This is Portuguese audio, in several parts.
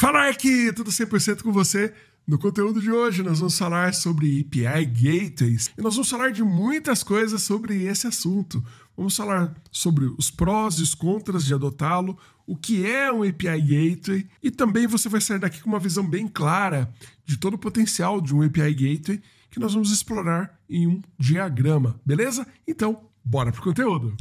Fala Ark, tudo 100% com você? No conteúdo de hoje, nós vamos falar sobre API Gateways e nós vamos falar de muitas coisas sobre esse assunto. Vamos falar sobre os prós e os contras de adotá-lo, o que é um API Gateway e também você vai sair daqui com uma visão bem clara de todo o potencial de um API Gateway que nós vamos explorar em um diagrama, beleza? Então, bora pro conteúdo!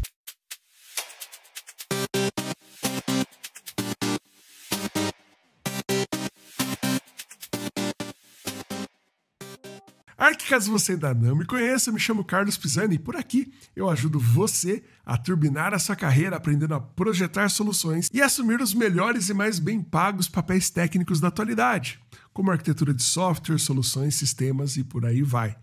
Parque, caso você ainda não me conheça, me chamo Carlos Pisani e por aqui eu ajudo você a turbinar a sua carreira aprendendo a projetar soluções e assumir os melhores e mais bem pagos papéis técnicos da atualidade, como arquitetura de software, soluções, sistemas e por aí vai.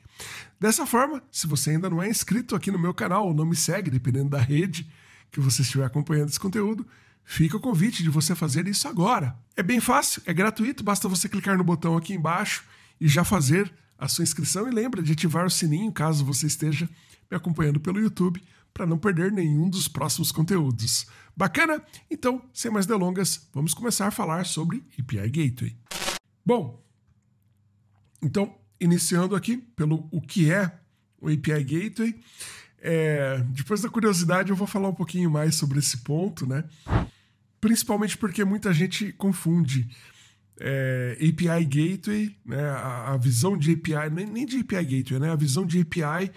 Dessa forma, se você ainda não é inscrito aqui no meu canal ou não me segue, dependendo da rede que você estiver acompanhando esse conteúdo, Fica o convite de você fazer isso agora. É bem fácil, é gratuito, basta você clicar no botão aqui embaixo e já fazer a sua inscrição e lembra de ativar o sininho caso você esteja me acompanhando pelo YouTube para não perder nenhum dos próximos conteúdos. Bacana? Então, sem mais delongas, vamos começar a falar sobre API Gateway. Bom, então, iniciando aqui pelo o que é o API Gateway. É, depois da curiosidade, eu vou falar um pouquinho mais sobre esse ponto, né? Principalmente porque muita gente confunde é, API Gateway, né, a, a, visão de API, nem, nem de API Gateway, né, a visão de API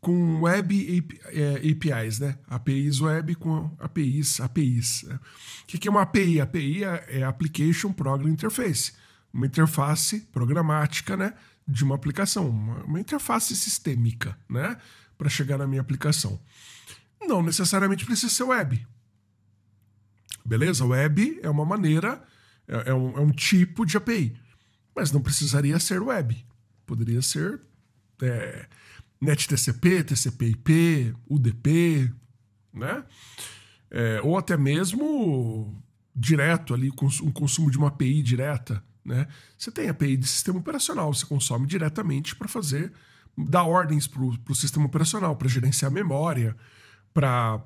com web é, APIs, né? APIs web com APIs, APIs. Né? O que é uma API? API é Application Program Interface, uma interface programática, né, de uma aplicação, uma, uma interface sistêmica, né, para chegar na minha aplicação. Não necessariamente precisa ser web. Beleza? Web é uma maneira é, é, um, é um tipo de API. Mas não precisaria ser web. Poderia ser é, NetTCP, TCP/IP, UDP, né? É, ou até mesmo direto ali, um consumo de uma API direta. Né? Você tem API de sistema operacional, você consome diretamente para fazer, dar ordens para o sistema operacional, para gerenciar memória, para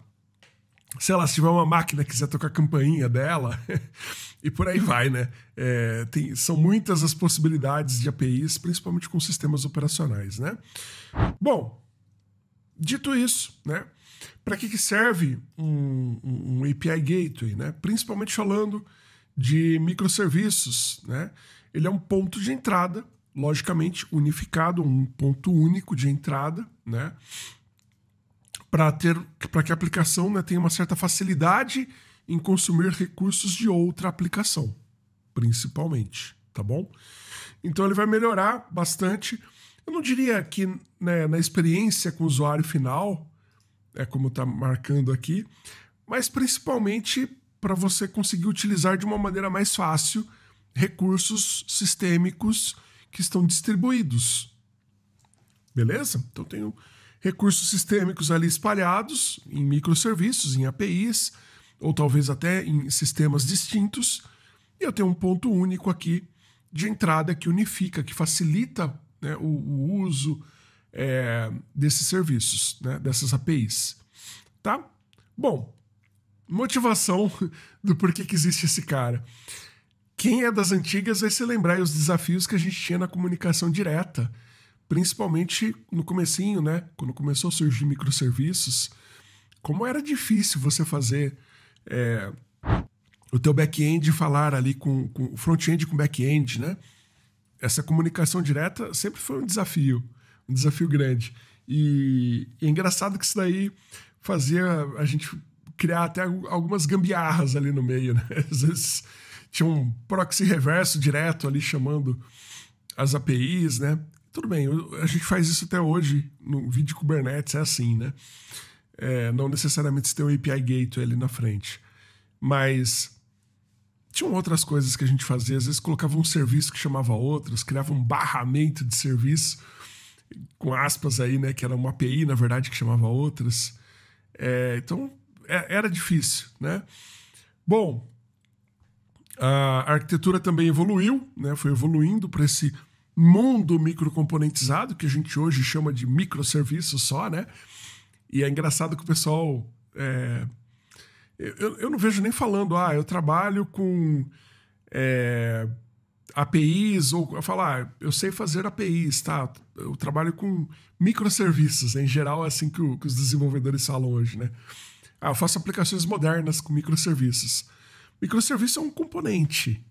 sei lá, se tiver uma máquina que quiser tocar a campainha dela, e por aí vai, né? É, tem, são muitas as possibilidades de APIs, principalmente com sistemas operacionais, né? Bom, dito isso, né? Para que, que serve um, um, um API Gateway, né? Principalmente falando de microserviços, né? Ele é um ponto de entrada, logicamente unificado, um ponto único de entrada, né? para ter para que a aplicação né, tenha uma certa facilidade em consumir recursos de outra aplicação, principalmente, tá bom? Então ele vai melhorar bastante. Eu não diria que né, na experiência com o usuário final, é como está marcando aqui, mas principalmente para você conseguir utilizar de uma maneira mais fácil recursos sistêmicos que estão distribuídos. Beleza? Então tenho recursos sistêmicos ali espalhados em microserviços, em APIs, ou talvez até em sistemas distintos, e eu tenho um ponto único aqui de entrada que unifica, que facilita né, o, o, uso é, desses serviços, né, dessas APIs. Tá? Bom, motivação do porquê que existe esse cara. Quem é das antigas vai se lembrar os desafios que a gente tinha na comunicação direta principalmente no comecinho, né? Quando começou a surgir microserviços, como era difícil você fazer é, o teu back-end falar ali com, o front-end com back-end, né? Essa comunicação direta sempre foi um desafio, um desafio grande. E, e é engraçado que isso daí fazia a gente criar até algumas gambiarras ali no meio, né? Às vezes tinha um proxy reverso direto ali chamando as APIs, né? Tudo bem, a gente faz isso até hoje no vídeo Kubernetes, é assim, né? É, não necessariamente você tem um API Gateway ali na frente. Mas tinham outras coisas que a gente fazia. Às vezes colocava um serviço que chamava outros, criava um barramento de serviço, com aspas aí, né? Que era uma API, na verdade, que chamava outras. É, então, é, era difícil, né? Bom, a arquitetura também evoluiu, né? Foi evoluindo para esse mundo microcomponentizado, que a gente hoje chama de microserviço só, né? E é engraçado que o pessoal. É... Eu, eu não vejo nem falando, ah, eu trabalho com é... APIs, ou falar, ah, eu sei fazer APIs, tá? Eu trabalho com microserviços, em geral é assim que, o, que os desenvolvedores falam hoje, né? Ah, eu faço aplicações modernas com microserviços. Microserviço é um componente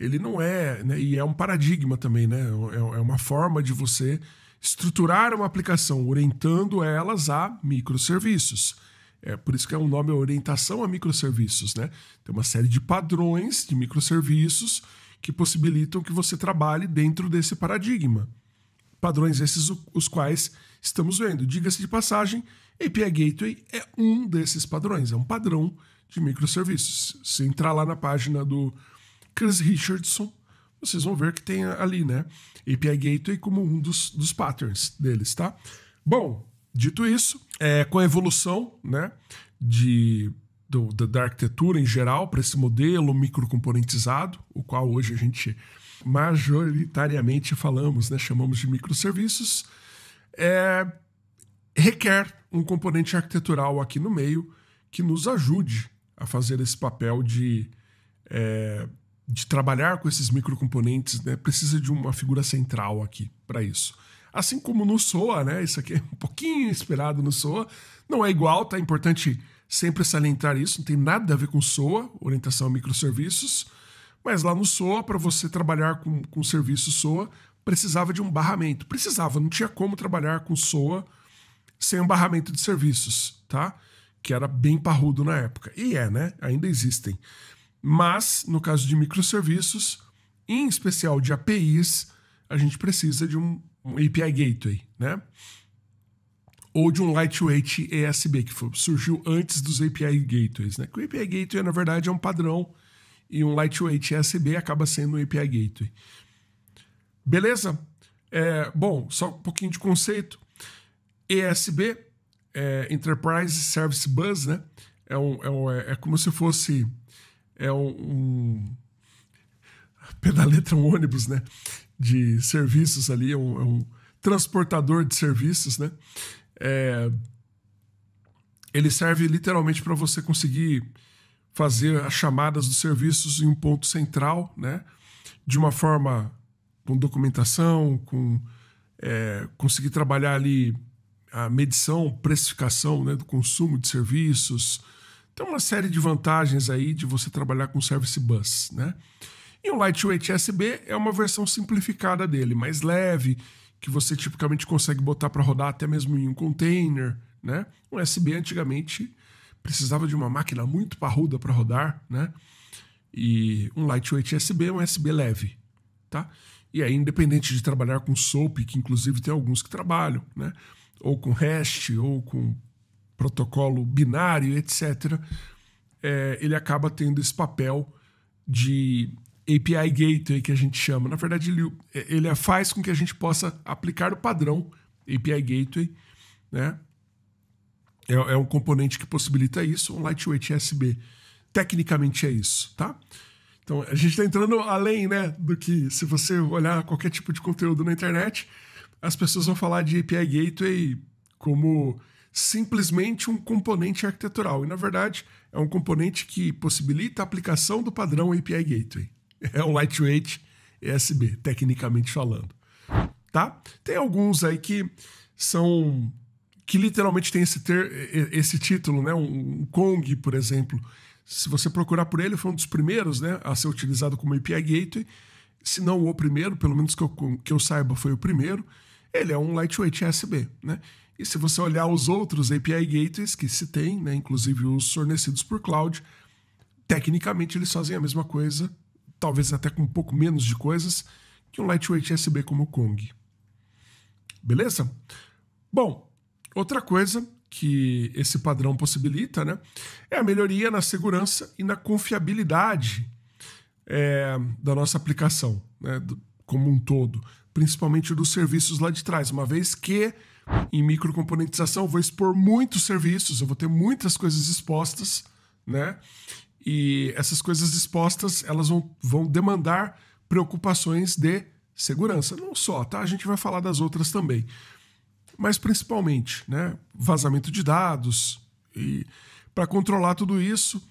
ele não é, né, e é um paradigma também, né? É, é, uma forma de você estruturar uma aplicação, orientando elas a microserviços. É por isso que é um nome orientação a microserviços, né? Tem uma série de padrões de microserviços que possibilitam que você trabalhe dentro desse paradigma. Padrões esses os quais estamos vendo. Diga-se de passagem, API Gateway é um desses padrões, é um padrão de microserviços. Se entrar lá na página do Chris Richardson, vocês vão ver que tem ali, né? API Gateway como um dos, dos patterns deles, tá? Bom, dito isso, é, com a evolução, né, de, do, da, arquitetura em geral para esse modelo microcomponentizado, o qual hoje a gente majoritariamente falamos, né, chamamos de microserviços, é, requer um componente arquitetural aqui no meio que nos ajude a fazer esse papel de é, de trabalhar com esses microcomponentes, né, precisa de uma figura central aqui para isso. Assim como no SOA, né, isso aqui é um pouquinho esperado no SOA, não é igual, tá? É importante sempre salientar isso, não tem nada a ver com SOA, orientação a microserviços, mas lá no SOA, para você trabalhar com, com serviço SOA, precisava de um barramento. Precisava, não tinha como trabalhar com SOA sem um barramento de serviços, tá? Que era bem parrudo na época. E é, né? Ainda existem. Mas, no caso de microserviços, em especial de APIs, a gente precisa de um, um API Gateway, né? Ou de um lightweight ESB, que foi, surgiu antes dos API Gateways, né? o API Gateway, na verdade, é um padrão e um lightweight ESB acaba sendo um API Gateway. Beleza? É, bom, só um pouquinho de conceito. ESB, é Enterprise Service Bus, né? É, um, é, um, é, é como se fosse é um, Pedaleta é um ônibus, né? De serviços ali, é um, é um transportador de serviços, né? É, ele serve literalmente para você conseguir fazer as chamadas dos serviços em um ponto central, né? De uma forma com documentação, com é, conseguir trabalhar ali a medição, precificação né, do consumo de serviços, tem uma série de vantagens aí de você trabalhar com Service Bus, né? E o Lightweight USB é uma versão simplificada dele, mais leve, que você tipicamente consegue botar para rodar até mesmo em um container, né? Um USB antigamente precisava de uma máquina muito parruda para rodar, né? E um Lightweight USB é um USB leve, tá? E aí, independente de trabalhar com SOAP, que inclusive tem alguns que trabalham, né? Ou com REST, ou com protocolo binário, etc., é, ele acaba tendo esse papel de API Gateway que a gente chama. Na verdade, ele, ele faz com que a gente possa aplicar o padrão API Gateway, né? É, é um componente que possibilita isso, um lightweight USB. Tecnicamente é isso, tá? Então a gente está entrando além, né, do que se você olhar qualquer tipo de conteúdo na internet, as pessoas vão falar de API Gateway como simplesmente um componente arquitetural. E, na verdade, é um componente que possibilita a aplicação do padrão API Gateway. É um Lightweight ESB, tecnicamente falando. Tá? Tem alguns aí que são que literalmente tem esse, ter, esse título, né? Um, Kong, por exemplo. Se você procurar por ele, foi um dos primeiros né, a ser utilizado como API Gateway. Se não o primeiro, pelo menos que eu, que eu saiba, foi o primeiro. Ele é um lightweight ESB. né? E se você olhar os outros API gateways que se tem, né, inclusive os fornecidos por cloud, tecnicamente eles fazem a mesma coisa, talvez até com um pouco menos de coisas, que um lightweight USB como o Kong. Beleza? Bom, outra coisa que esse padrão possibilita né, é a melhoria na segurança e na confiabilidade é, da nossa aplicação né, como um todo, principalmente dos serviços lá de trás, uma vez que em microcomponentização, vou expor muitos serviços, eu vou ter muitas coisas expostas, né? E essas coisas expostas, elas vão, vão demandar preocupações de segurança. Não só, tá? A gente vai falar das outras também. Mas principalmente, né? Vazamento de dados. E para controlar tudo isso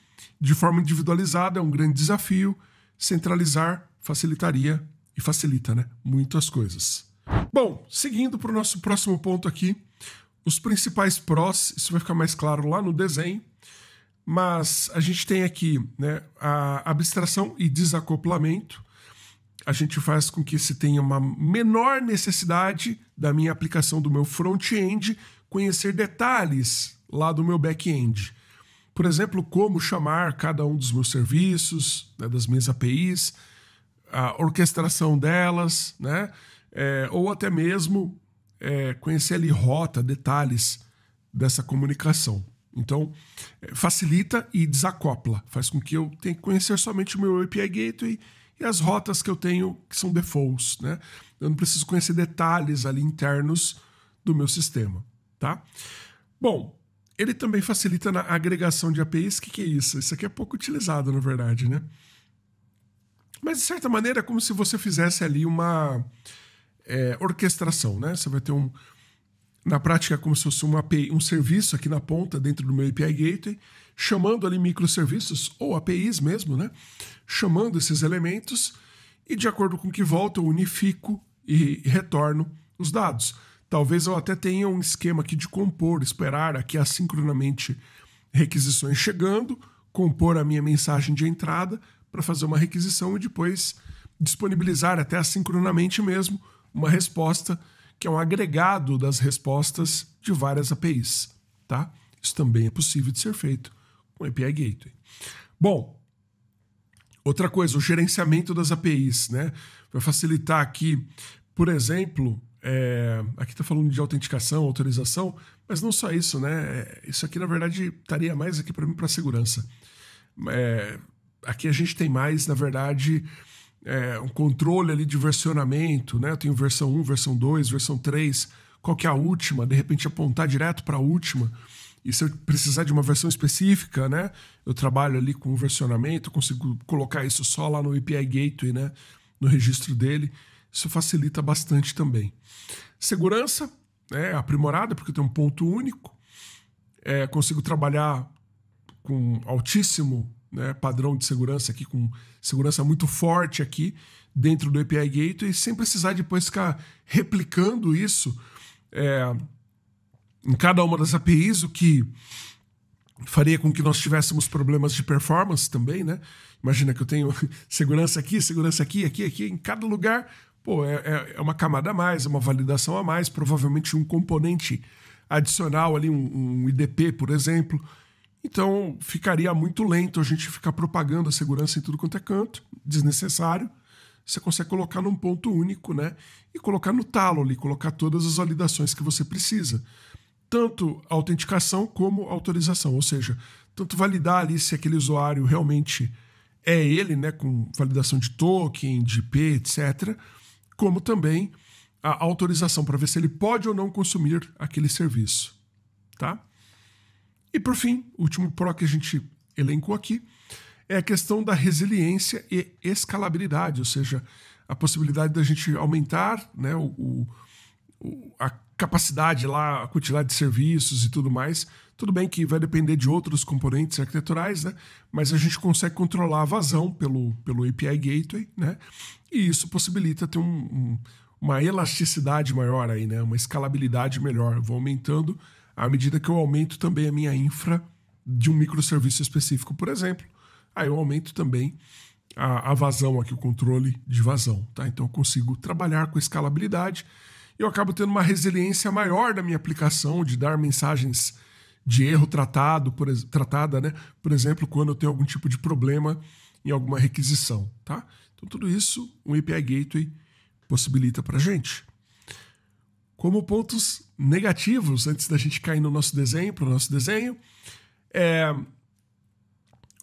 de forma individualizada é um grande desafio. Centralizar facilitaria e facilita, né? Muitas coisas. Bom, seguindo para o nosso próximo ponto aqui, os principais prós, isso vai ficar mais claro lá no desenho, mas a gente tem aqui né, a abstração e desacoplamento. A gente faz com que se tenha uma menor necessidade da minha aplicação do meu front-end conhecer detalhes lá do meu back-end. Por exemplo, como chamar cada um dos meus serviços, né, das minhas APIs, a orquestração delas, né? é, ou até mesmo é, conhecer ali rota, detalhes dessa comunicação. Então, é, facilita e desacopla, faz com que eu tenha que conhecer somente o meu API Gateway e as rotas que eu tenho, que são defaults. Né? Eu não preciso conhecer detalhes ali internos do meu sistema. Tá? Bom, ele também facilita na agregação de APIs. O que, que é isso? Isso aqui é pouco utilizado, na verdade. Né? Mas, de certa maneira, é como se você fizesse ali uma é, orquestração, né? Você vai ter um, na prática, como se fosse um API, um serviço aqui na ponta, dentro do meu API Gateway, chamando ali microserviços, ou APIs mesmo, né? Chamando esses elementos e, de acordo com o que volta, eu unifico e retorno os dados. Talvez eu até tenha um esquema aqui de compor, esperar aqui assincronamente requisições chegando, compor a minha mensagem de entrada para fazer uma requisição e depois disponibilizar até assincronamente mesmo uma resposta que é um agregado das respostas de várias APIs. Tá? Isso também é possível de ser feito com API Gateway. Bom, outra coisa, o gerenciamento das APIs. Né? Vai facilitar aqui, por exemplo, é, aqui está falando de autenticação, autorização, mas não só isso, né? É, isso aqui, na verdade, estaria mais aqui para mim para segurança. É, aqui a gente tem mais, na verdade, é, um controle ali de versionamento, né? Eu tenho versão 1, versão 2, versão 3, qual que é a última, de repente apontar direto para a última. E se eu precisar de uma versão específica, né? Eu trabalho ali com o versionamento, consigo colocar isso só lá no API Gateway, né? No registro dele. Isso facilita bastante também. Segurança né? é aprimorada, porque tem um ponto único. É, consigo trabalhar com altíssimo né, padrão de segurança aqui, com segurança muito forte aqui dentro do API Gateway, sem precisar depois ficar replicando isso é, em cada uma das APIs, o que faria com que nós tivéssemos problemas de performance também, né? Imagina que eu tenho segurança aqui, segurança aqui, aqui, aqui, em cada lugar. Pô, é, é, é uma camada a mais, é uma validação a mais, provavelmente um componente adicional ali, um, um IDP, por exemplo. Então, ficaria muito lento a gente ficar propagando a segurança em tudo quanto é canto, desnecessário. Você consegue colocar num ponto único, né? E colocar no talo ali, colocar todas as validações que você precisa. Tanto autenticação como autorização, ou seja, tanto validar ali se aquele usuário realmente é ele, né, com validação de token, de IP, etc., como também a autorização para ver se ele pode ou não consumir aquele serviço, tá? E por fim, o último PRO que a gente elencou aqui é a questão da resiliência e escalabilidade, ou seja, a possibilidade da gente aumentar né, o, o, a capacidade lá, a quantidade de serviços e tudo mais. Tudo bem que vai depender de outros componentes arquiteturais, né? mas a gente consegue controlar a vazão pelo, pelo API Gateway, né? e isso possibilita ter um, um, uma elasticidade maior, aí, né? uma escalabilidade melhor. Eu vou aumentando à medida que eu aumento também a minha infra de um microserviço específico, por exemplo. Aí eu aumento também a, a vazão aqui, o controle de vazão. Tá? Então eu consigo trabalhar com escalabilidade e eu acabo tendo uma resiliência maior da minha aplicação de dar mensagens de erro tratado, por, tratada, né? por exemplo, quando eu tenho algum tipo de problema em alguma requisição. Tá? Então tudo isso um API Gateway possibilita para gente como pontos negativos, antes da gente cair no nosso desenho, para o nosso desenho, é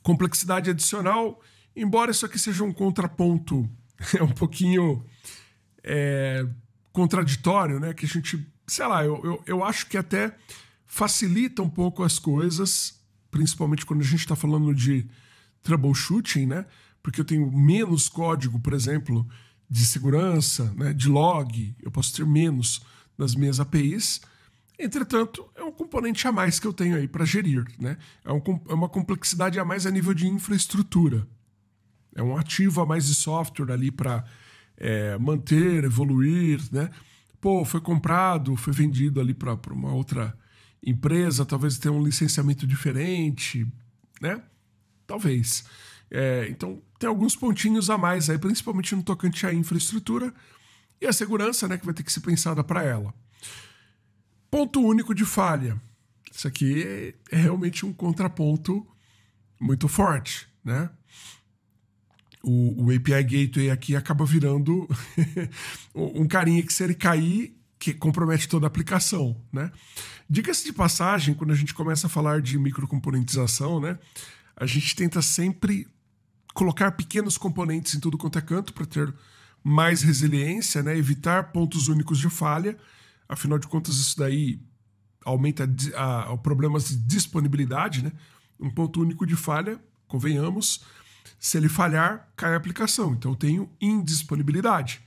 complexidade adicional, embora isso aqui seja um contraponto, é um pouquinho é, contraditório, né? Que a gente, sei lá, eu, eu, eu acho que até facilita um pouco as coisas, principalmente quando a gente está falando de troubleshooting, né? Porque eu tenho menos código, por exemplo, de segurança, né? de log, eu posso ter menos nas minhas APIs. Entretanto, é um componente a mais que eu tenho aí para gerir. Né? É, um, é uma complexidade a mais a nível de infraestrutura. É um ativo a mais de software ali para é, manter, evoluir. Né? Pô, foi comprado, foi vendido ali para uma outra empresa, talvez tenha um licenciamento diferente, né? Talvez. É, então, tem alguns pontinhos a mais aí, principalmente no tocante à infraestrutura. E a segurança, né, que vai ter que ser pensada para ela. Ponto único de falha. Isso aqui é, é realmente um contraponto muito forte, né? O, o API Gateway aqui acaba virando um carinha que se ele cair, que compromete toda a aplicação, né? Diga-se de passagem, quando a gente começa a falar de microcomponentização, né? A gente tenta sempre colocar pequenos componentes em tudo quanto é canto para ter mais resiliência, né? evitar pontos únicos de falha. Afinal de contas, isso daí aumenta a, a, problemas de disponibilidade. Né? Um ponto único de falha, convenhamos, se ele falhar, cai a aplicação. Então, eu tenho indisponibilidade.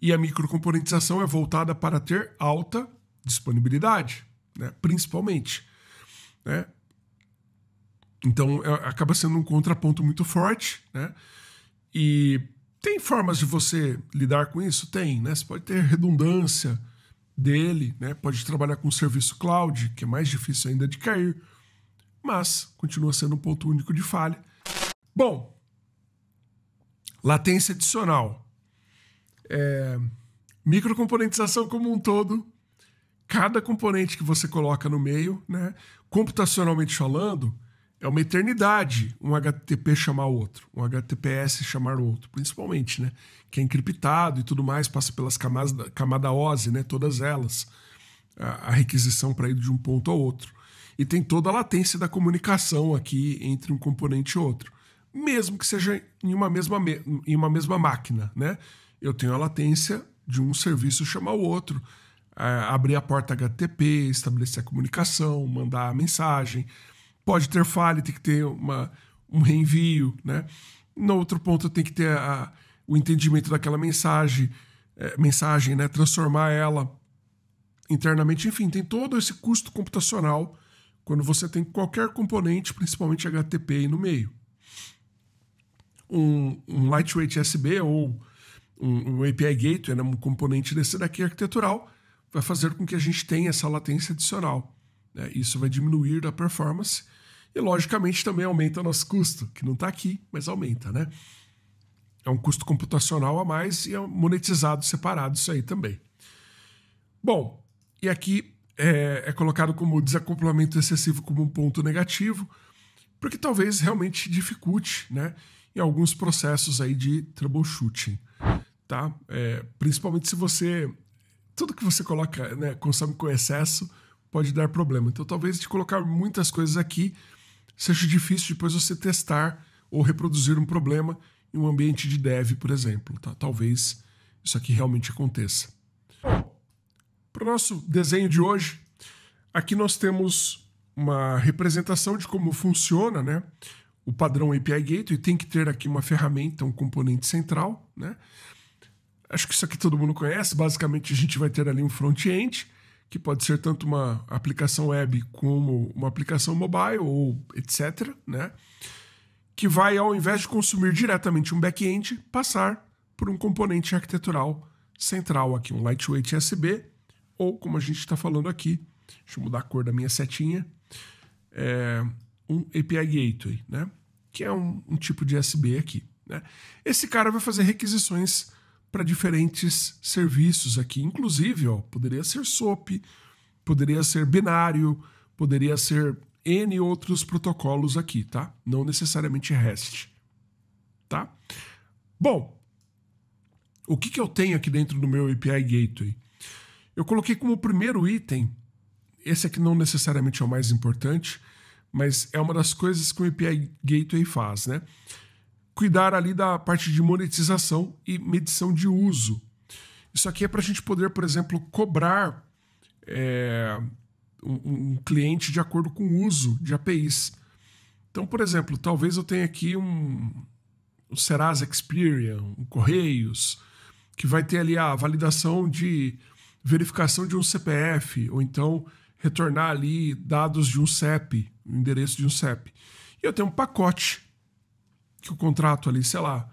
E a microcomponentização é voltada para ter alta disponibilidade, né? principalmente. Né? Então, é, acaba sendo um contraponto muito forte. Né? E tem formas de você lidar com isso? Tem, né? Você pode ter redundância dele, né? Pode trabalhar com o serviço cloud, que é mais difícil ainda de cair, mas continua sendo um ponto único de falha. Bom, latência adicional. É, microcomponentização como um todo, cada componente que você coloca no meio, né? Computacionalmente falando, é uma eternidade um HTTP chamar outro, um HTTPS chamar outro, principalmente, né? Que é encriptado e tudo mais, passa pelas camadas da camada OSI, né? Todas elas, a, a requisição para ir de um ponto ao outro. E tem toda a latência da comunicação aqui entre um componente e outro, mesmo que seja em uma mesma, em uma mesma máquina, né? Eu tenho a latência de um serviço chamar o outro, a, é, abrir a porta HTTP, estabelecer a comunicação, mandar a mensagem pode ter falha, tem que ter uma, um reenvio, né? No outro ponto tem que ter a, o entendimento daquela mensagem, é, mensagem, né? Transformar ela internamente, enfim, tem todo esse custo computacional quando você tem qualquer componente, principalmente HTTP, aí no meio. Um, um lightweight USB ou um, um API Gateway, né? um componente desse daqui arquitetural, vai fazer com que a gente tenha essa latência adicional. Né? Isso vai diminuir a performance e, logicamente, também aumenta nosso custo, que não está aqui, mas aumenta, né? É um custo computacional a mais e é monetizado separado isso aí também. Bom, e aqui é, é colocado como desacoplamento excessivo como um ponto negativo, porque talvez realmente dificulte, né? Em alguns processos aí de troubleshooting, tá? É, principalmente se você tudo que você coloca, né, consome com excesso, pode dar problema. Então, talvez de colocar muitas coisas aqui seja difícil depois você testar ou reproduzir um problema em um ambiente de dev, por exemplo. Tá? Talvez isso aqui realmente aconteça. Para o nosso desenho de hoje, aqui nós temos uma representação de como funciona né, o padrão API Gateway. Tem que ter aqui uma ferramenta, um componente central. Né? Acho que isso aqui todo mundo conhece. Basicamente, a gente vai ter ali um front-end que pode ser tanto uma aplicação web como uma aplicação mobile ou etc, né? Que vai, ao invés de consumir diretamente um back-end, passar por um componente arquitetural central aqui, um lightweight USB, ou como a gente está falando aqui, deixa eu mudar a cor da minha setinha, é, um API Gateway, né? Que é um, um tipo de USB aqui. Né? Esse cara vai fazer requisições para diferentes serviços aqui. Inclusive, ó, poderia ser SOAP, poderia ser binário, poderia ser N outros protocolos aqui, tá? Não necessariamente REST, tá? Bom, o que, que eu tenho aqui dentro do meu API Gateway? Eu coloquei como primeiro item, esse aqui não necessariamente é o mais importante, mas é uma das coisas que o API Gateway faz, né? cuidar ali da parte de monetização e medição de uso. Isso aqui é para a gente poder, por exemplo, cobrar é, um, um, cliente de acordo com o uso de APIs. Então, por exemplo, talvez eu tenha aqui um, um Serasa Experian, um Correios, que vai ter ali a validação de verificação de um CPF, ou então retornar ali dados de um CEP, endereço de um CEP. E eu tenho um pacote que o contrato ali, sei lá,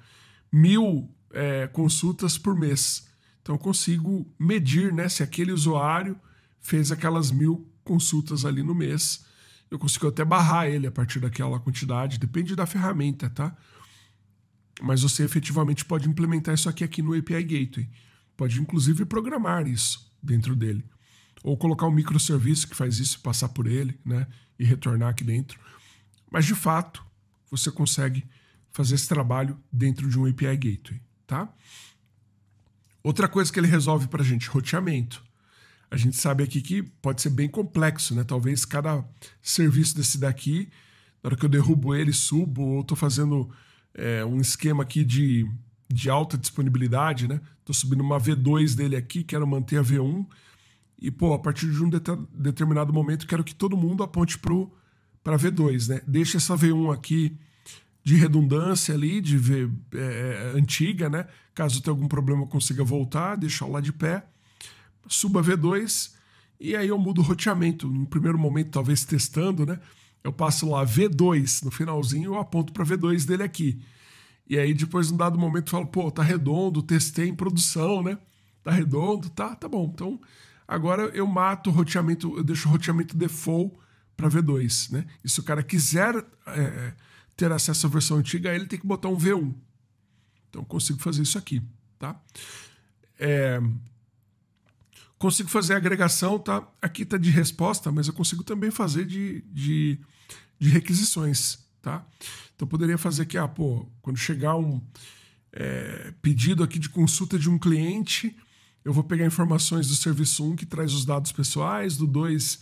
mil é, consultas por mês. Então eu consigo medir né, se aquele usuário fez aquelas mil consultas ali no mês. Eu consigo até barrar ele a partir daquela quantidade, depende da ferramenta, tá? Mas você efetivamente pode implementar isso aqui, aqui no API Gateway. Pode inclusive programar isso dentro dele. Ou colocar um microserviço que faz isso, passar por ele, né? E retornar aqui dentro. Mas de fato, você consegue fazer esse trabalho dentro de um API Gateway, tá? Outra coisa que ele resolve para a gente, roteamento. A gente sabe aqui que pode ser bem complexo, né? Talvez cada serviço desse daqui, na hora que eu derrubo ele, subo, ou estou fazendo é, um esquema aqui de, de alta disponibilidade, né? Estou subindo uma V2 dele aqui, quero manter a V1. E, pô, a partir de um det determinado momento, quero que todo mundo aponte para a V2, né? Deixa essa V1 aqui de redundância ali, de ver é, é, antiga, né? Caso tenha algum problema, eu consiga voltar, deixar lá de pé. Suba V2 e aí eu mudo o roteamento. No primeiro momento, talvez testando, né? Eu passo lá V2 no finalzinho, eu aponto para V2 dele aqui. E aí depois, num dado momento, eu falo, pô, tá redondo, testei em produção, né? Tá redondo, tá, tá bom. Então, agora eu mato o roteamento, eu deixo o roteamento default para V2, né? E se o cara quiser é, é ter acesso à versão antiga, ele tem que botar um V1. Então consigo fazer isso aqui, tá? É... Consigo fazer agregação, tá? Aqui tá de resposta, mas eu consigo também fazer de, de, de requisições, tá? Então poderia fazer aqui ah, pô, quando chegar um é, pedido aqui de consulta de um cliente, eu vou pegar informações do serviço 1 que traz os dados pessoais, do 2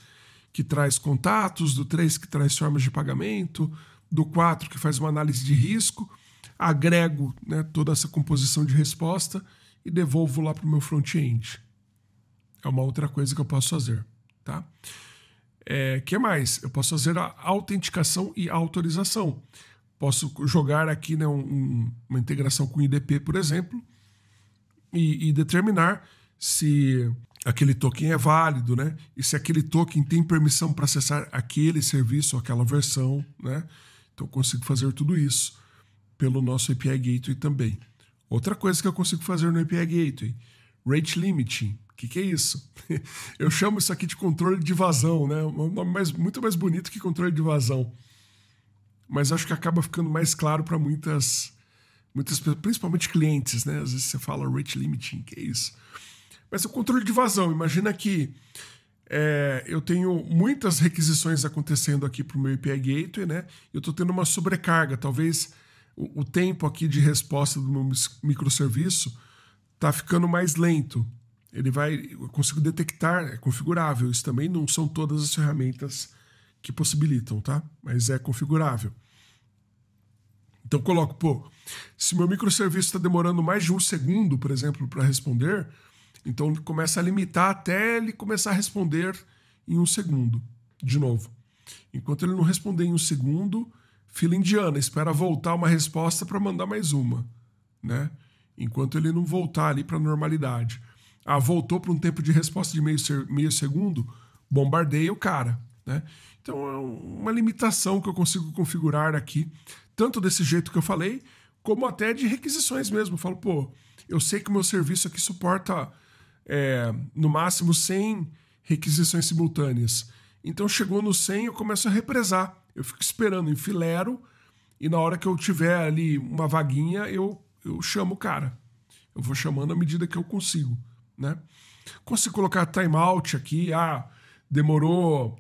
que traz contatos, do 3 que traz formas de pagamento, do 4, que faz uma análise de risco, agrego né, toda essa composição de resposta e devolvo lá para o meu front-end. É uma outra coisa que eu posso fazer. Tá? É, que mais? Eu posso fazer a autenticação e a autorização. Posso jogar aqui né, um, uma integração com IDP, por exemplo, e, e determinar se aquele token é válido, né? E se aquele token tem permissão para acessar aquele serviço, aquela versão, né? Então eu consigo fazer tudo isso pelo nosso API Gateway também. Outra coisa que eu consigo fazer no API Gateway, Rate Limiting. O que, que é isso? eu chamo isso aqui de controle de vazão, né? Um nome mais, muito mais bonito que controle de vazão. Mas acho que acaba ficando mais claro para muitas, muitas, principalmente clientes, né? Às vezes você fala Rate Limiting, que é isso? Mas o controle de vazão, imagina que é, eu tenho muitas requisições acontecendo aqui para o meu API Gateway, né? Eu estou tendo uma sobrecarga. Talvez o, o, tempo aqui de resposta do meu microserviço está ficando mais lento. Ele vai, eu consigo detectar, é configurável. Isso também não são todas as ferramentas que possibilitam, tá? Mas é configurável. Então coloco, pô, se meu microserviço está demorando mais de um segundo, por exemplo, para responder, então ele começa a limitar até ele começar a responder em um segundo, de novo. Enquanto ele não responder em um segundo, fila indiana, espera voltar uma resposta para mandar mais uma, né? Enquanto ele não voltar ali para a normalidade. Ah, voltou para um tempo de resposta de meio, meio segundo, bombardeia o cara, né? Então é uma limitação que eu consigo configurar aqui, tanto desse jeito que eu falei, como até de requisições mesmo. Eu falo, pô, eu sei que o meu serviço aqui suporta é, no máximo 100 requisições simultâneas. Então chegou no 100, eu começo a represar. Eu fico esperando, enfilero, e na hora que eu tiver ali uma vaguinha, eu, eu chamo o cara. Eu vou chamando à medida que eu consigo, né? Consigo colocar timeout aqui, ah, demorou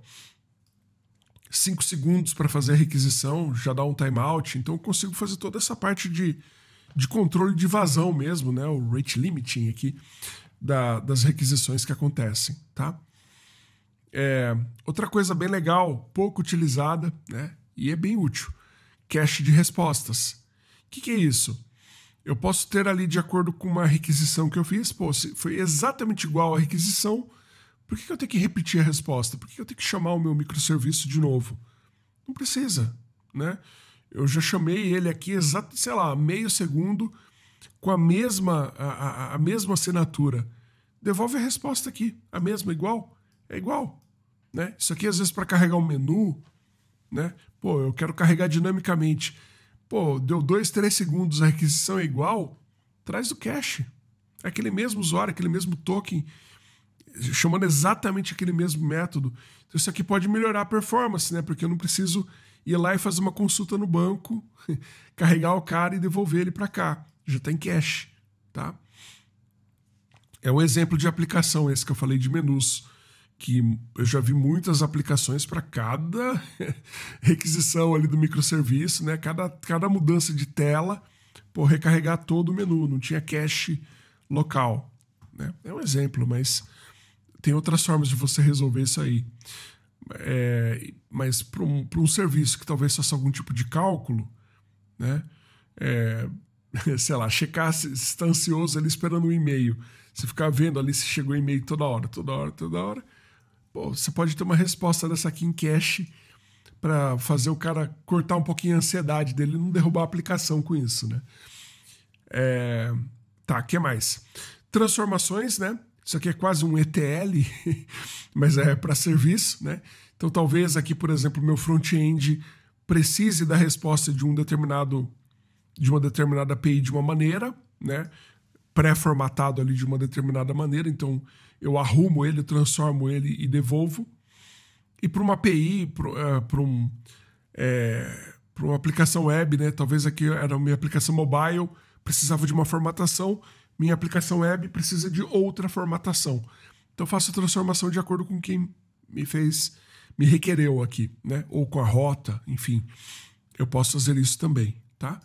5 segundos para fazer a requisição, já dá um timeout, então eu consigo fazer toda essa parte de, de controle de vazão mesmo, né? O rate limiting aqui da, das requisições que acontecem, tá? É, outra coisa bem legal, pouco utilizada, né? E é bem útil, cache de respostas. O que, que é isso? Eu posso ter ali, de acordo com uma requisição que eu fiz, pô, se foi exatamente igual à requisição, por que, que eu tenho que repetir a resposta? Por que, que eu tenho que chamar o meu microserviço de novo? Não precisa, né? Eu já chamei ele aqui exato, sei lá, meio segundo com a mesma, a, a, a mesma assinatura. Devolve a resposta aqui, a mesma, igual. É igual. Né? Isso aqui, às vezes, para carregar um menu, né? Pô, eu quero carregar dinamicamente. Pô, deu dois, três segundos, a requisição é igual, traz o cache. É aquele mesmo usuário, aquele mesmo token, chamando exatamente aquele mesmo método. Então, isso aqui pode melhorar a performance, né? Porque eu não preciso ir lá e fazer uma consulta no banco, carregar o cara e devolver ele para cá já tem cache, tá? É um exemplo de aplicação esse que eu falei de menus, que eu já vi muitas aplicações para cada requisição ali do microserviço, né? Cada, cada mudança de tela por recarregar todo o menu, não tinha cache local, né? É um exemplo, mas tem outras formas de você resolver isso aí. É, mas para um, um serviço que talvez faça algum tipo de cálculo, né? É, sei lá, checar se está ansioso ali esperando um e-mail. Você ficar vendo ali se chegou e-mail toda hora, toda hora, toda hora. Pô, você pode ter uma resposta dessa aqui em cache para fazer o cara cortar um pouquinho a ansiedade dele e não derrubar a aplicação com isso, né? É... Tá, o que mais? Transformações, né? Isso aqui é quase um ETL, mas é para serviço, né? Então talvez aqui, por exemplo, meu front-end precise da resposta de um determinado de uma determinada API de uma maneira, né? pré-formatado ali de uma determinada maneira, então eu arrumo ele, transformo ele e devolvo. E para uma API, para é, um, é, uma aplicação web, né? talvez aqui era minha aplicação mobile, precisava de uma formatação, minha aplicação web precisa de outra formatação. Então eu faço a transformação de acordo com quem me fez, me requereu aqui, né? ou com a rota, enfim. Eu posso fazer isso também, tá?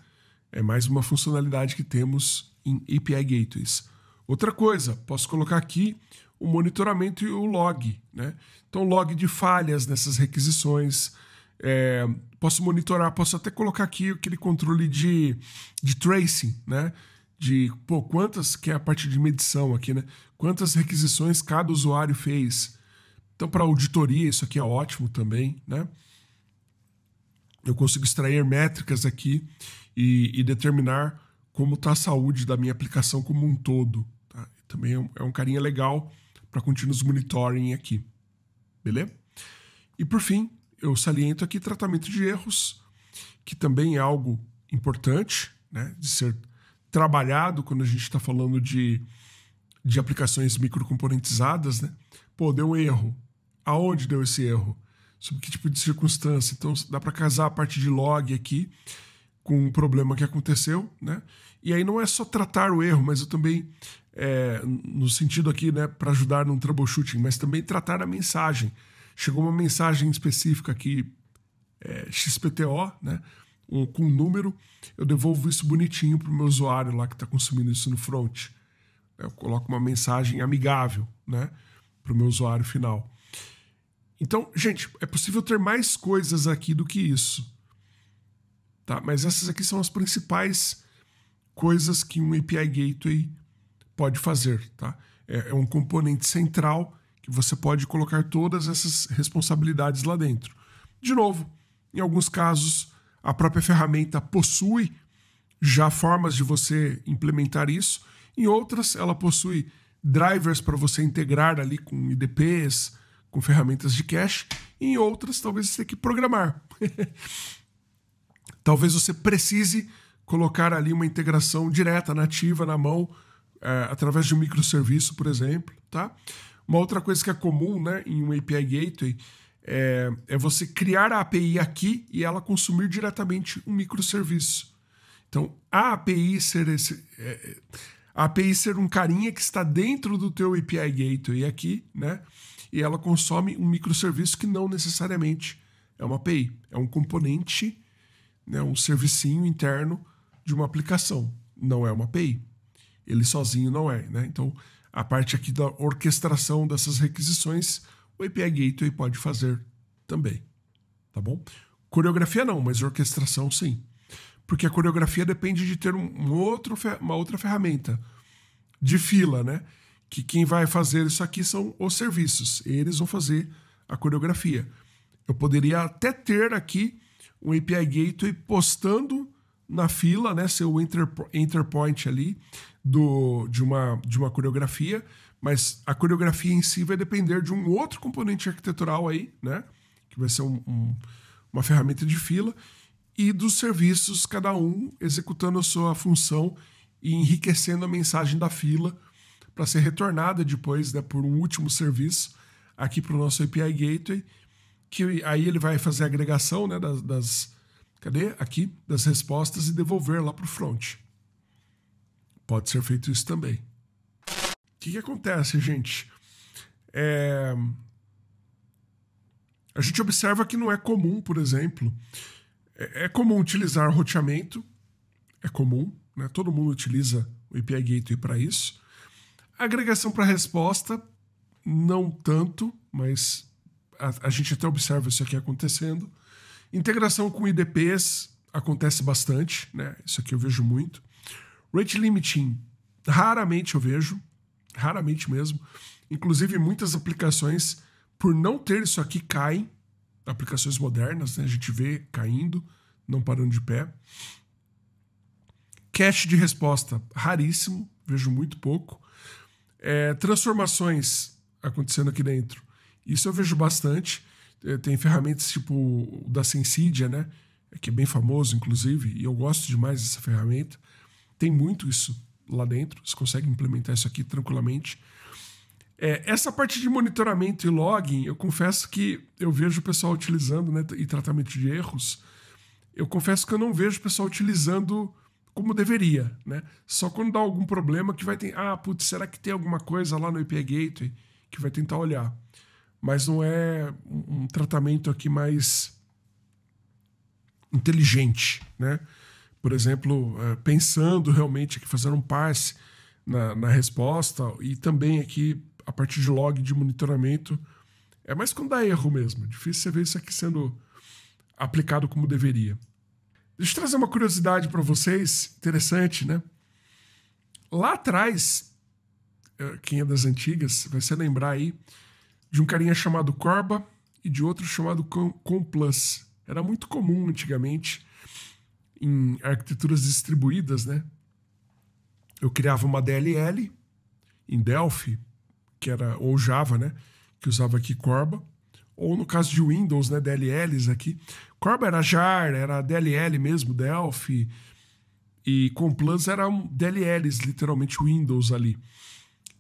É mais uma funcionalidade que temos em API Gateways. Outra coisa, posso colocar aqui o monitoramento e o log. Né? Então, log de falhas nessas requisições. É, posso monitorar, posso até colocar aqui aquele controle de, de tracing, né? De pô, quantas, que é a parte de medição aqui, né? Quantas requisições cada usuário fez. Então, para auditoria, isso aqui é ótimo também, né? Eu consigo extrair métricas aqui e, e determinar como está a saúde da minha aplicação como um todo. Tá? Também é um, é um carinha legal para continuous monitoring aqui. Beleza? E por fim, eu saliento aqui tratamento de erros, que também é algo importante né, de ser trabalhado quando a gente está falando de, de aplicações microcomponentizadas. Né? Pô, deu um erro. Aonde deu esse erro? Sob que tipo de circunstância? Então dá para casar a parte de log aqui com um problema que aconteceu, né? E aí não é só tratar o erro, mas eu também, é, no sentido aqui, né, para ajudar no troubleshooting, mas também tratar a mensagem. Chegou uma mensagem específica aqui, é, XPTO, né? Um, com um número, eu devolvo isso bonitinho para o meu usuário lá que está consumindo isso no front. Eu coloco uma mensagem amigável, né? Para o meu usuário final. Então, gente, é possível ter mais coisas aqui do que isso. Tá? Mas essas aqui são as principais coisas que um API Gateway pode fazer. Tá? É, é um componente central que você pode colocar todas essas responsabilidades lá dentro. De novo, em alguns casos, a própria ferramenta possui já formas de você implementar isso. Em outras, ela possui drivers para você integrar ali com IDPs, com ferramentas de cache. Em outras, talvez você tenha que programar. Talvez você precise colocar ali uma integração direta, nativa, na mão, é, através de um microserviço, por exemplo, tá? Uma outra coisa que é comum, né, em um API Gateway é, é você criar a API aqui e ela consumir diretamente um microserviço. Então, a API ser esse... É, é a API ser um carinha que está dentro do teu API Gateway aqui, né? E ela consome um microserviço que não necessariamente é uma API, é um componente né, um servicinho interno de uma aplicação, não é uma API. Ele sozinho não é. Né? Então, a parte aqui da orquestração dessas requisições, o API é Gateway pode fazer também. Tá bom? Coreografia não, mas orquestração sim. Porque a coreografia depende de ter um outro, uma outra ferramenta de fila, né? Que quem vai fazer isso aqui são os serviços. Eles vão fazer a coreografia. Eu poderia até ter aqui um API Gateway postando na fila, né, seu enter, enter ali do, de, uma, de uma coreografia, mas a coreografia em si vai depender de um outro componente arquitetural aí, né, que vai ser um, um, uma ferramenta de fila, e dos serviços, cada um executando a sua função e enriquecendo a mensagem da fila para ser retornada depois né, por um último serviço aqui para o nosso API Gateway que aí ele vai fazer a agregação né, das, das cadê? Aqui, das respostas e devolver lá para o front. Pode ser feito isso também. O que, que acontece, gente? É... A gente observa que não é comum, por exemplo, é, é comum utilizar roteamento, é comum, né? todo mundo utiliza o API Gateway para isso. Agregação para resposta, não tanto, mas a, a gente até observa isso aqui acontecendo. Integração com IDPs acontece bastante, né? Isso aqui eu vejo muito. Rate limiting, raramente eu vejo, raramente mesmo. Inclusive, muitas aplicações, por não ter isso aqui, caem. Aplicações modernas, né? A gente vê caindo, não parando de pé. Cache de resposta, raríssimo, vejo muito pouco. É, transformações acontecendo aqui dentro. Isso eu vejo bastante. É, tem ferramentas tipo da Sensidia, né? É, que é bem famoso, inclusive, e eu gosto demais dessa ferramenta. Tem muito isso lá dentro, você consegue implementar isso aqui tranquilamente. É, essa parte de monitoramento e logging, eu confesso que eu vejo o pessoal utilizando, né, e tratamento de erros, eu confesso que eu não vejo o pessoal utilizando como deveria, né? Só quando dá algum problema que vai ter, ah, putz, será que tem alguma coisa lá no API Gateway que vai tentar olhar mas não é um tratamento aqui mais inteligente, né? Por exemplo, é, pensando realmente aqui, fazer um passe na, na resposta e também aqui a partir de log de monitoramento. É mais quando dá erro mesmo. É difícil você ver isso aqui sendo aplicado como deveria. Deixa eu trazer uma curiosidade para vocês, interessante, né? Lá atrás, é, quem é das antigas vai se lembrar aí de um carinha chamado Corba e de outro chamado Complus. Era muito comum antigamente em arquiteturas distribuídas, né? Eu criava uma DLL em Delphi, que era ou Java, né, que usava aqui Corba, ou no caso de Windows, né, DLLs aqui. Corba era JAR, era DLL mesmo, Delphi, e Complus eram DLLs, literalmente Windows ali,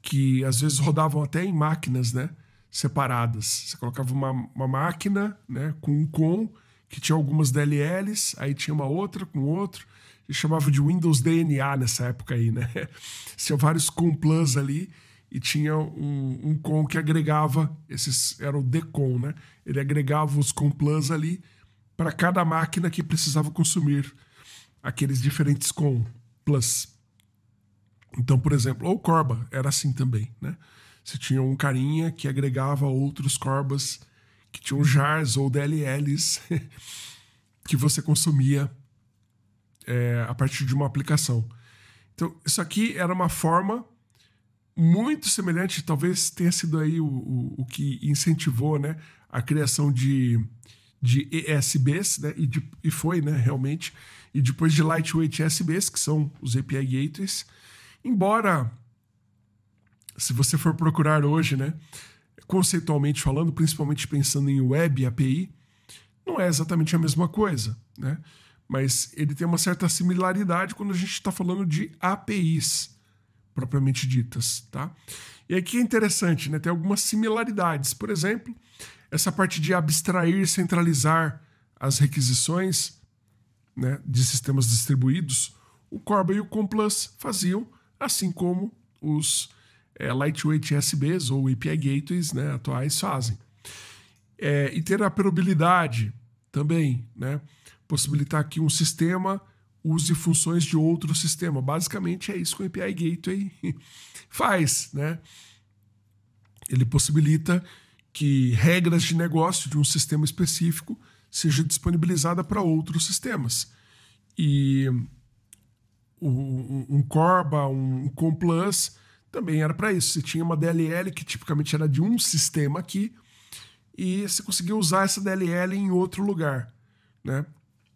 que às vezes rodavam até em máquinas, né? separadas. Você colocava uma, uma máquina né, com um com, que tinha algumas DLLs, aí tinha uma outra com outro, e chamava de Windows DNA nessa época aí, né? Tinha vários com plus ali, e tinha um, um com que agregava, esses era o decon, né? Ele agregava os com plus ali para cada máquina que precisava consumir aqueles diferentes com plus. Então, por exemplo, ou Corba era assim também, né? Você tinha um carinha que agregava outros corbas que tinham jars ou DLLs que você consumia é, a partir de uma aplicação. Então, isso aqui era uma forma muito semelhante, talvez tenha sido aí o, o, o que incentivou né, a criação de, de ESBs, né, e, de, e foi né, realmente, e depois de Lightweight ESBs, que são os API Gateways. Embora se você for procurar hoje, né, conceitualmente falando, principalmente pensando em web API, não é exatamente a mesma coisa, né? Mas ele tem uma certa similaridade quando a gente está falando de APIs propriamente ditas, tá? E aqui é interessante, né? Tem algumas similaridades. Por exemplo, essa parte de abstrair e centralizar as requisições né, de sistemas distribuídos, o Corba e o Complus faziam, assim como os é, lightweight SBs ou API gateways né, atuais fazem. É, interoperabilidade também, né? possibilitar que um sistema use funções de outro sistema. Basicamente é isso que o API Gateway faz. Né? Ele possibilita que regras de negócio de um sistema específico seja disponibilizada para outros sistemas. E um, um Corba, um, um Complus, também era para isso. Você tinha uma DLL que tipicamente era de um sistema aqui e você conseguia usar essa DLL em outro lugar, né?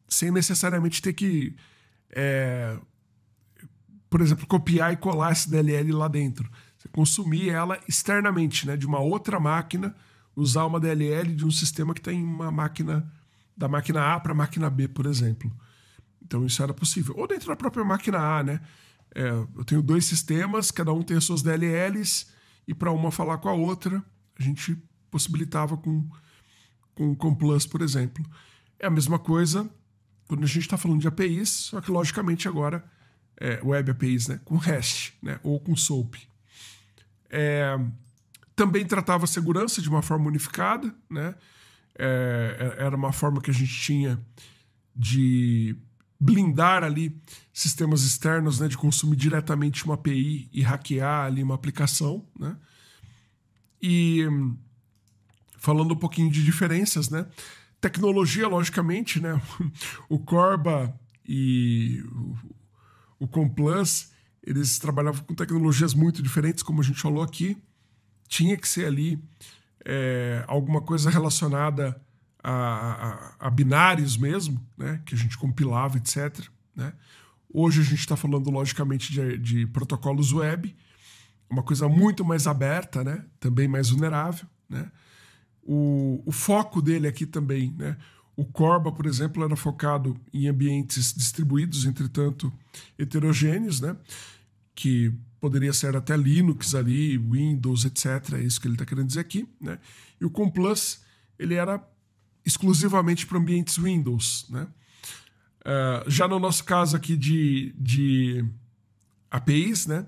Sem necessariamente ter que, é, por exemplo, copiar e colar essa DLL lá dentro. Você consumir ela externamente, né? De uma outra máquina, usar uma DLL de um sistema que tem uma máquina da máquina A para a máquina B, por exemplo. Então isso era possível. Ou dentro da própria máquina A, né? É, eu tenho dois sistemas, cada um tem as suas DLLs, e para uma falar com a outra, a gente possibilitava com, com o ComPlus, por exemplo. É a mesma coisa quando a gente está falando de APIs, só que logicamente agora é, web APIs, né? com REST né? ou com SOAP. É, também tratava a segurança de uma forma unificada, né? É, era uma forma que a gente tinha de blindar ali sistemas externos, né, de consumir diretamente uma API e hackear ali uma aplicação, né? E falando um pouquinho de diferenças, né? Tecnologia, logicamente, né? o Corba e o, o eles trabalhavam com tecnologias muito diferentes, como a gente falou aqui. Tinha que ser ali é, alguma coisa relacionada a, a, binários mesmo, né? que a gente compilava, etc. Né? Hoje a gente está falando, logicamente, de, de, protocolos web, uma coisa muito mais aberta, né? também mais vulnerável. Né? O, o foco dele aqui também. Né? O Corba, por exemplo, era focado em ambientes distribuídos, entretanto, heterogêneos, né? que poderia ser até Linux ali, Windows, etc. É isso que ele está querendo dizer aqui. Né? E o Complus, ele era exclusivamente para ambientes Windows. Né? Uh, já no nosso caso aqui de, de APIs, né?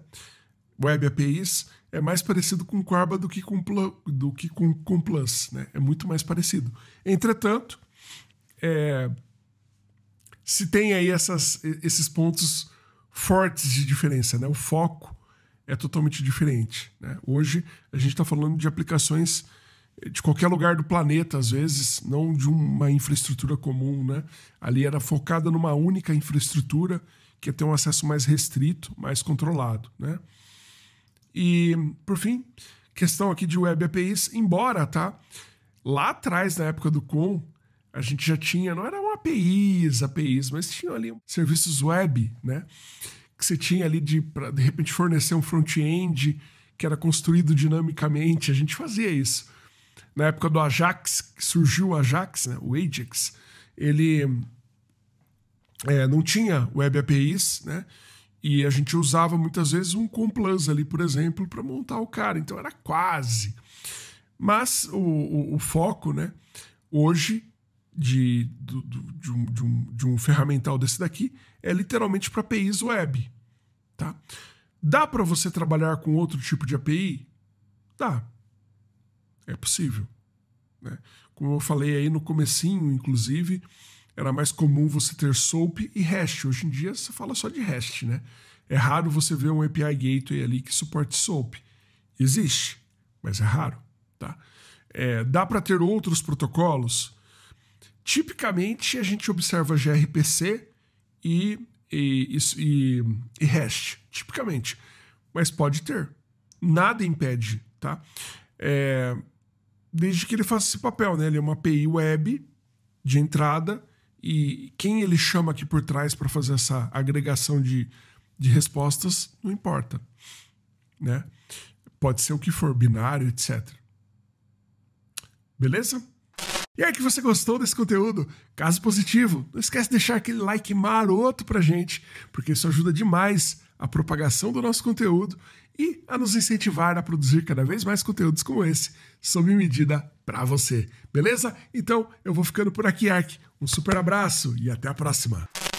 Web APIs, é mais parecido com Quarba do que com, do que com, com Plus, né? É muito mais parecido. Entretanto, é, se tem aí essas, esses pontos fortes de diferença, né? O foco é totalmente diferente. Né? Hoje a gente está falando de aplicações de qualquer lugar do planeta, às vezes, não de uma infraestrutura comum, né? Ali era focada numa única infraestrutura que ia ter um acesso mais restrito, mais controlado, né? E, por fim, questão aqui de web APIs, embora, tá? Lá atrás, na época do Com, a gente já tinha, não eram APIs, APIs, mas tinham ali serviços web, né? Que você tinha ali de, pra, de repente, fornecer um front-end que era construído dinamicamente, a gente fazia isso na época do Ajax, surgiu o Ajax, né, o Ajax, ele é, não tinha web APIs, né? E a gente usava muitas vezes um Complus ali, por exemplo, para montar o cara. Então era quase. Mas o, o, o foco, né? Hoje, de, do, do, de, um, de, um, de um ferramental desse daqui, é literalmente para APIs web. Tá? Dá para você trabalhar com outro tipo de API? Dá. É possível. Né? Como eu falei aí no comecinho, inclusive, era mais comum você ter SOAP e REST. Hoje em dia você fala só de REST, né? É raro você ver um API Gateway ali que suporte SOAP. Existe, mas é raro, tá? É, dá para ter outros protocolos? Tipicamente a gente observa gRPC e, e, e, e REST, tipicamente. Mas pode ter. Nada impede, tá? É, desde que ele faça esse papel, né? Ele é uma API web de entrada e quem ele chama aqui por trás para fazer essa agregação de, de respostas não importa, né? Pode ser o que for, binário, etc. Beleza? E aí que você gostou desse conteúdo? Caso positivo, não esquece de deixar aquele like maroto pra gente, porque isso ajuda demais a propagação do nosso conteúdo e a nos incentivar a produzir cada vez mais conteúdos como esse, sob medida para você. Beleza? Então eu vou ficando por aqui, Ark. Um super abraço e até a próxima.